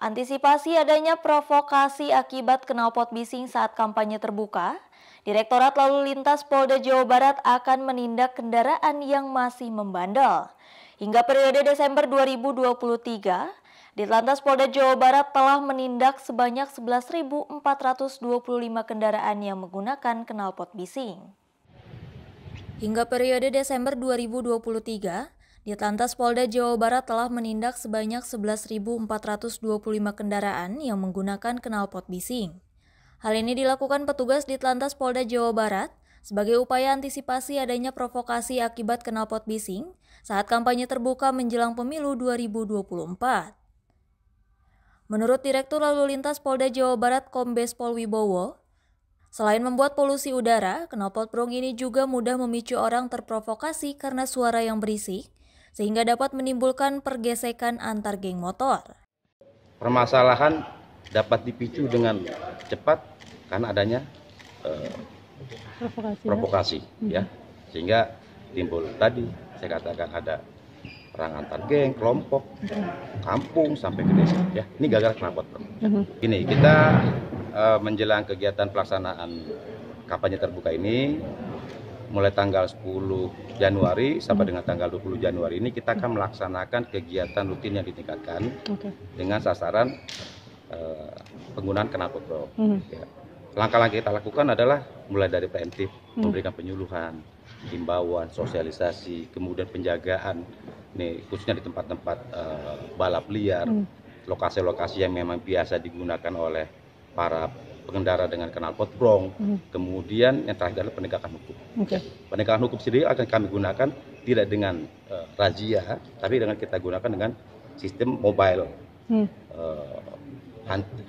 Antisipasi adanya provokasi akibat kenalpot bising saat kampanye terbuka, Direktorat Lalu Lintas Polda Jawa Barat akan menindak kendaraan yang masih membandel. Hingga periode Desember 2023, Ditlantas Polda Jawa Barat telah menindak sebanyak 11.425 kendaraan yang menggunakan kenalpot bising. Hingga periode Desember 2023, di Tantas Polda Jawa Barat telah menindak sebanyak 11.425 kendaraan yang menggunakan knalpot bising. Hal ini dilakukan petugas di Tantas Polda Jawa Barat sebagai upaya antisipasi adanya provokasi akibat knalpot bising saat kampanye terbuka menjelang pemilu 2024. Menurut Direktur Lalu Lintas Polda Jawa Barat Kombes Pol Wibowo, selain membuat polusi udara, knalpot brong ini juga mudah memicu orang terprovokasi karena suara yang berisik, sehingga dapat menimbulkan pergesekan antar geng motor. Permasalahan dapat dipicu dengan cepat karena adanya eh, provokasi, provokasi ya. ya. Sehingga timbul tadi saya katakan ada perang antar geng, kelompok, kampung sampai ke desa ya. Ini gagal kenapa, Bro? Mhm. Ini kita eh, menjelang kegiatan pelaksanaan kampanye terbuka ini mulai tanggal 10 Januari sampai dengan tanggal 20 Januari ini kita akan melaksanakan kegiatan rutin yang ditingkatkan okay. dengan sasaran uh, penggunaan kenal potbrok. Mm. Ya. Langkah-langkah kita lakukan adalah mulai dari preventif, mm. memberikan penyuluhan, himbauan, sosialisasi, kemudian penjagaan, nih khususnya di tempat-tempat uh, balap liar, hmm. lokasi-lokasi mm. yang memang biasa digunakan oleh para pengendara dengan kenal mm hmm. kemudian yang terakhir adalah penegakan hukum. Okay. Penegakan hukum sendiri akan kami gunakan tidak dengan uh, razia, tapi dengan kita gunakan dengan sistem mobile, hmm. uh,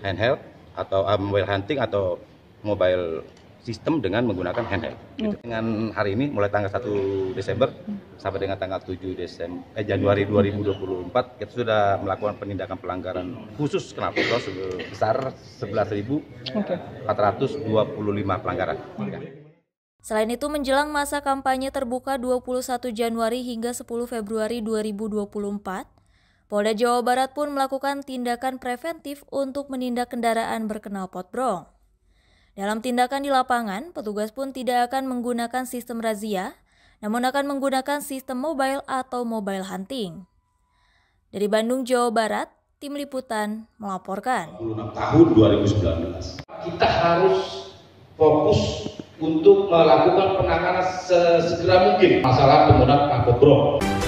handheld atau uh, mobile hunting atau mobile sistem dengan menggunakan handheld. Gitu. Dengan hari ini mulai tanggal 1 Desember hmm. sampai dengan tanggal 7 Desember eh Januari 2024 kita sudah melakukan penindakan pelanggaran khusus kenapa sebesar 11.425 pelanggaran. Okay. Selain itu, menjelang masa kampanye terbuka 21 Januari hingga 10 Februari 2024, Polda Jawa Barat pun melakukan tindakan preventif untuk menindak kendaraan berkenal pot brong. Dalam tindakan di lapangan, petugas pun tidak akan menggunakan sistem razia, namun akan menggunakan sistem mobile atau mobile hunting. Dari Bandung, Jawa Barat, Tim Liputan melaporkan. 26 tahun 2019. Kita harus fokus untuk melakukan penanganan sesegera mungkin masalah penggunaan narkoba.